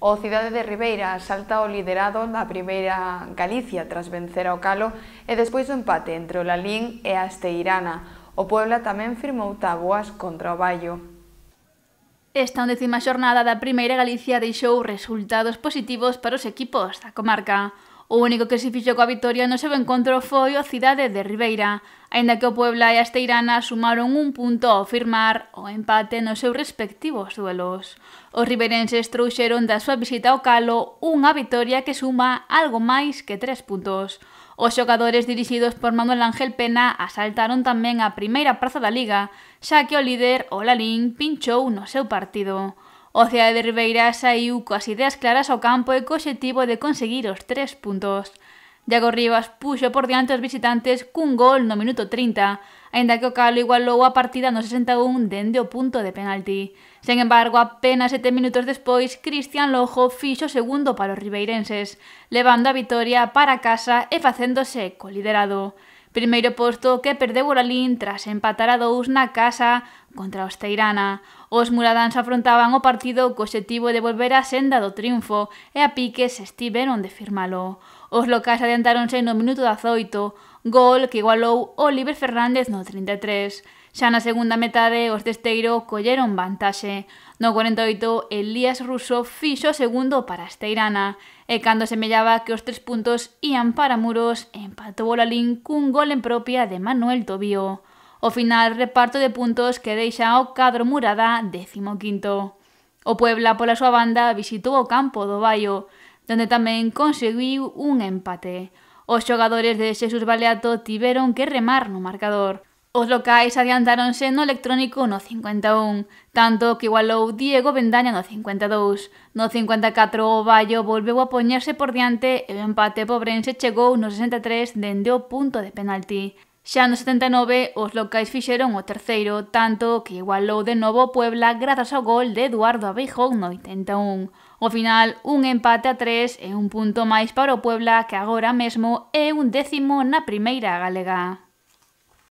O Cidade de Ribeira salta o liderado na primeira Galicia tras vencer ao Calo e despois do empate entre o Lalín e a Esteirana. O Puebla tamén firmou taboas contra o Baio. Esta undécima xornada da primeira Galicia deixou resultados positivos para os equipos da comarca. O único que se fixo coa victoria no seu encontro foi a cidade de Ribeira, aínda que o Puebla e a Esteirana sumaron un punto ao firmar o empate nos seus respectivos duelos. Os ribeirenses trouxeron da súa visita ao Calo unha victoria que suma algo máis que tres puntos. Os xogadores dirixidos por Manuel Ángel Pena asaltaron tamén a primeira praza da Liga, xa que o líder, o Lalín, pinchou no seu partido. O Cidade de Ribeira saiu coas ideas claras ao campo e co objetivo de conseguir os tres puntos. Iago Rivas puxo por diante os visitantes cun gol no minuto 30, aínda que o Calo igualou a partida no 61 dende o punto de penalti. Sen embargo, apenas sete minutos despois, Cristian Lojo fixo segundo para os ribeirenses, levando a vitoria para casa e facéndose co liderado. Primeiro posto que perdeu o Lalín tras empatar a dous na casa contra os Teirana. Os muradáns afrontaban o partido co objetivo de volver á senda do triunfo e a pique se estiveron de firmalo. Os locais adiantaronse no minuto 18, gol que igualou Oliver Fernández no 33. Xa na segunda metade, os de Esteiro colleron vantaxe. No 48, Elías Russo fixo segundo para Esteirana, e cando se mellaba que os tres puntos ían para Muros, empatou o Lalín cun gol en propia de Manuel Tobío. O final, reparto de puntos que deixa o cadro Murada quinto. O Puebla, pola súa banda, visitou o campo do Baio, donde tamén conseguiu un empate. Os xogadores de Xesús Baleato tiveron que remar no marcador. Os locais adiantáronse no electrónico no 51, tanto que igualou Diego Bendaña no 52. No 54 o Bayo volveu a poñerse por diante e o empate pobrense chegou no 63 dende o punto de penalti. Xa no 79 os locais fixeron o terceiro, tanto que igualou de novo Puebla grazas ao gol de Eduardo Abeijón no 81. O final, un empate a 3 e un punto máis para o Puebla que agora mesmo é un décimo na primeira galega.